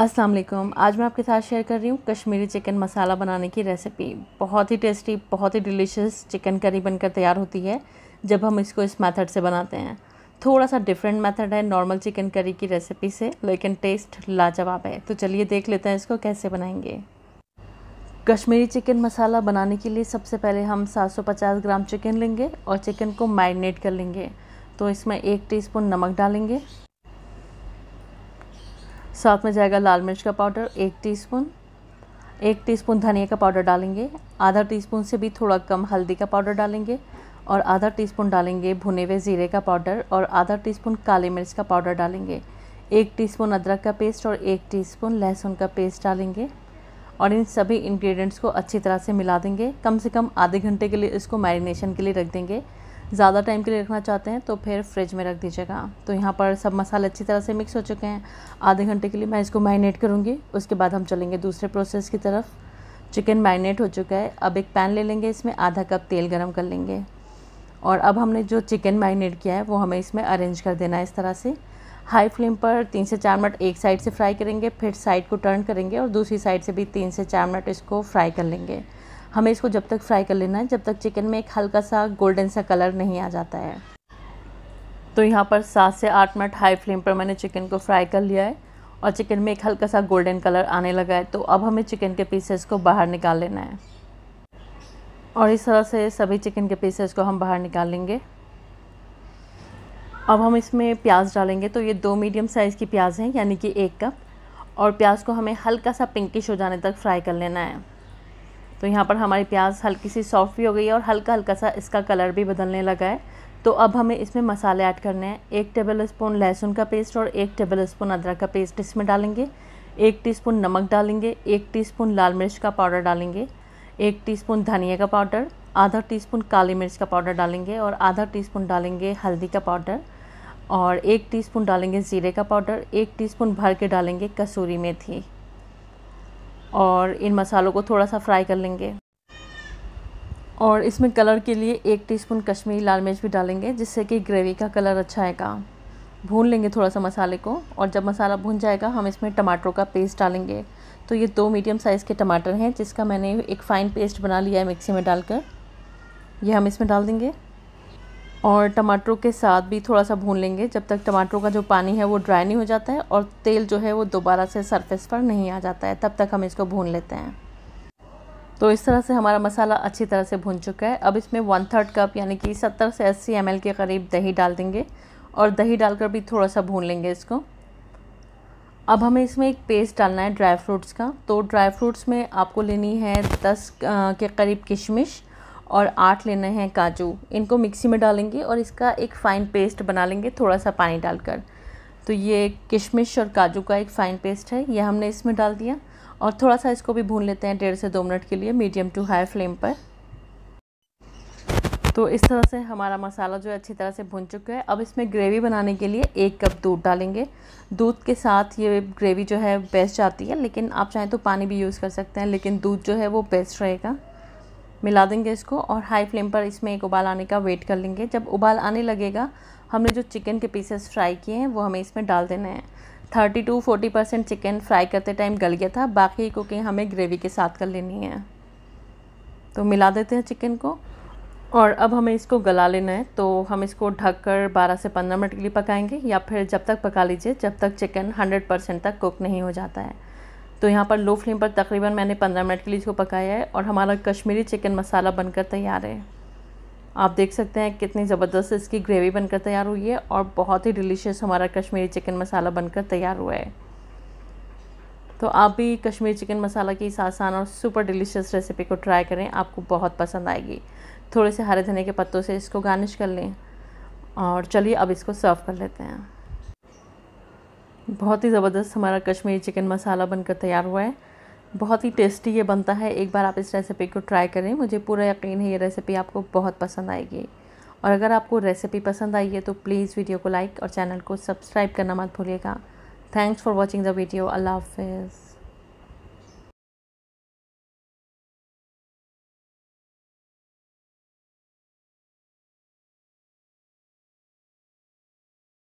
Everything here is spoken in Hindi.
अस्सलाम वालेकुम आज मैं आपके साथ शेयर कर रही हूँ कश्मीरी चिकन मसाला बनाने की रेसिपी बहुत ही टेस्टी बहुत ही डिलीशियस चिकन करी बनकर तैयार होती है जब हम इसको इस मेथड से बनाते हैं थोड़ा सा डिफरेंट मेथड है नॉर्मल चिकन करी की रेसिपी से लेकिन टेस्ट लाजवाब है तो चलिए देख लेते हैं इसको कैसे बनाएंगे कश्मीरी चिकन मसाला बनाने के लिए सबसे पहले हम 750 ग्राम चिकन लेंगे और चिकन को मैरिनेट कर लेंगे तो इसमें एक टीस्पून नमक डालेंगे साथ में जाएगा लाल मिर्च का पाउडर एक टीस्पून एक टीस्पून धनिया का पाउडर डालेंगे आधा टीस्पून से भी थोड़ा कम हल्दी का पाउडर डालेंगे और आधा टीस्पून डालेंगे भुने हुए ज़ीरे का पाउडर और आधा टीस्पून काली मिर्च का पाउडर डालेंगे एक टीस्पून अदरक का पेस्ट और एक टीस्पून लहसुन का पेस्ट डालेंगे और इन सभी इंग्रेडिएंट्स को अच्छी तरह से मिला देंगे कम से कम आधे घंटे के लिए इसको मैरिनेशन के लिए रख देंगे ज़्यादा टाइम के लिए रखना चाहते हैं तो फिर फ्रिज में रख दीजिएगा तो यहाँ पर सब मसाले अच्छी तरह से मिक्स हो चुके हैं आधे घंटे के लिए मैं इसको मैरिनेट करूँगी उसके बाद हम चलेंगे दूसरे प्रोसेस की तरफ चिकन मैरिनेट हो चुका है अब एक पैन ले लेंगे इसमें आधा कप तेल गर्म कर लेंगे और अब हमने जो चिकन मैरिनेट किया है वो हमें इसमें अरेंज कर देना है इस तरह से हाई फ्लेम पर तीन से चार मिनट एक साइड से फ्राई करेंगे फिर साइड को टर्न करेंगे और दूसरी साइड से भी तीन से चार मिनट इसको फ्राई कर लेंगे हमें इसको जब तक फ्राई कर लेना है जब तक चिकन में एक हल्का सा गोल्डन सा कलर नहीं आ जाता है तो यहाँ पर सात से आठ मिनट हाई फ्लेम पर मैंने चिकन को फ्राई कर लिया है और चिकन में एक हल्का सा गोल्डन कलर आने लगा है तो अब हमें चिकन के पीसेस को बाहर निकाल लेना है और इस तरह से सभी चिकन के पीसेस को हम बाहर निकाल लेंगे अब हम इसमें प्याज डालेंगे तो ये दो मीडियम साइज़ की प्याज हैं यानी कि एक कप और प्याज को हमें हल्का सा पिंकिश हो जाने तक फ्राई कर लेना है तो यहाँ पर हमारी प्याज हल्की सी सॉफ्ट भी हो गई है और हल्का हल्का सा इसका कलर भी बदलने लगा है तो अब हमें इसमें मसाले ऐड करने हैं एक टेबल स्पून लहसुन का पेस्ट और एक टेबल स्पून अदरक का पेस्ट इसमें डालेंगे एक टीस्पून नमक डालेंगे एक टीस्पून लाल मिर्च का पाउडर डालेंगे एक टीस्पून धनिया का पाउडर आधा टीस्पून काली मिर्च का पाउडर डालेंगे और आधा टीस्पून डालेंगे हल्दी का पाउडर और एक टीस्पून डालेंगे ज़ीरे का पाउडर एक टीस्पून भर के डालेंगे कसूरी मेथी और इन मसालों को थोड़ा सा फ्राई कर लेंगे और इसमें कलर के लिए एक टीस्पून कश्मीरी लाल मिर्च भी डालेंगे जिससे कि ग्रेवी का कलर अच्छा आएगा भून लेंगे थोड़ा सा मसाले को और जब मसाला भून जाएगा हम इसमें टमाटरों का पेस्ट डालेंगे तो ये दो मीडियम साइज़ के टमाटर हैं जिसका मैंने एक फ़ाइन पेस्ट बना लिया है मिक्सी में डालकर ये हम इसमें डाल देंगे और टमाटरों के साथ भी थोड़ा सा भून लेंगे जब तक टमाटरों का जो पानी है वो ड्राई नहीं हो जाता है और तेल जो है वो दोबारा से सरफेस पर नहीं आ जाता है तब तक हम इसको भून लेते हैं तो इस तरह से हमारा मसाला अच्छी तरह से भून चुका है अब इसमें वन थर्ड कप यानी कि सत्तर से अस्सी एम के करीब दही डाल देंगे और दही डालकर भी थोड़ा सा भून लेंगे इसको अब हमें इसमें एक पेस्ट डालना है ड्राई फ्रूट्स का तो ड्राई फ्रूट्स में आपको लेनी है दस के करीब किशमिश और आठ लेने हैं काजू इनको मिक्सी में डालेंगे और इसका एक फ़ाइन पेस्ट बना लेंगे थोड़ा सा पानी डालकर तो ये किशमिश और काजू का एक फ़ाइन पेस्ट है ये हमने इसमें डाल दिया और थोड़ा सा इसको भी भून लेते हैं डेढ़ से दो मिनट के लिए मीडियम टू हाई फ्लेम पर तो इस तरह से हमारा मसाला जो है अच्छी तरह से भुन चुका है अब इसमें ग्रेवी बनाने के लिए एक कप दूध डालेंगे दूध के साथ ये ग्रेवी जो है बेस्ट जाती है लेकिन आप चाहें तो पानी भी यूज़ कर सकते हैं लेकिन दूध जो है वो बेस्ट रहेगा मिला देंगे इसको और हाई फ्लेम पर इसमें एक उबाल आने का वेट कर लेंगे जब उबाल आने लगेगा हमने जो चिकन के पीसेस फ्राई किए हैं वो हमें इसमें डाल देने हैं thirty to forty percent chicken fry करते टाइम गल गया था बाकी कुकिंग हमें ग्रेवी के साथ कर लेनी है तो मिला देते हैं चिकन को और अब हमें इसको गला लेना है तो हम इसको ढक कर बारह से पंद्रह मिनट के लिए पकाएंगे या फिर जब तक पका लीजिए जब तक चिकन हंड्रेड परसेंट तक कुक नहीं हो जाता है तो यहाँ पर लो फ्लेम पर तकरीबन मैंने 15 मिनट के लिए इसको पकाया है और हमारा कश्मीरी चिकन मसाला बनकर तैयार है आप देख सकते हैं कितनी ज़बरदस्त इसकी ग्रेवी बनकर तैयार हुई है और बहुत ही डिलीशियस हमारा कश्मीरी चिकन मसाला बनकर तैयार हुआ है तो आप भी कश्मीरी चिकन मसाला की इस आसान और सुपर डिलीशियस रेसिपी को ट्राई करें आपको बहुत पसंद आएगी थोड़े से हरे धने के पत्तों से इसको गार्निश कर लें और चलिए अब इसको सर्व कर लेते हैं बहुत ही ज़बरदस्त हमारा कश्मीरी चिकन मसाला बनकर तैयार हुआ है बहुत ही टेस्टी ये बनता है एक बार आप इस रेसिपी को ट्राई करें मुझे पूरा यकीन है ये रेसिपी आपको बहुत पसंद आएगी और अगर आपको रेसिपी पसंद आई है तो प्लीज़ वीडियो को लाइक और चैनल को सब्सक्राइब करना मत भूलिएगा thanks for watching the video अल्लाह हाफिज़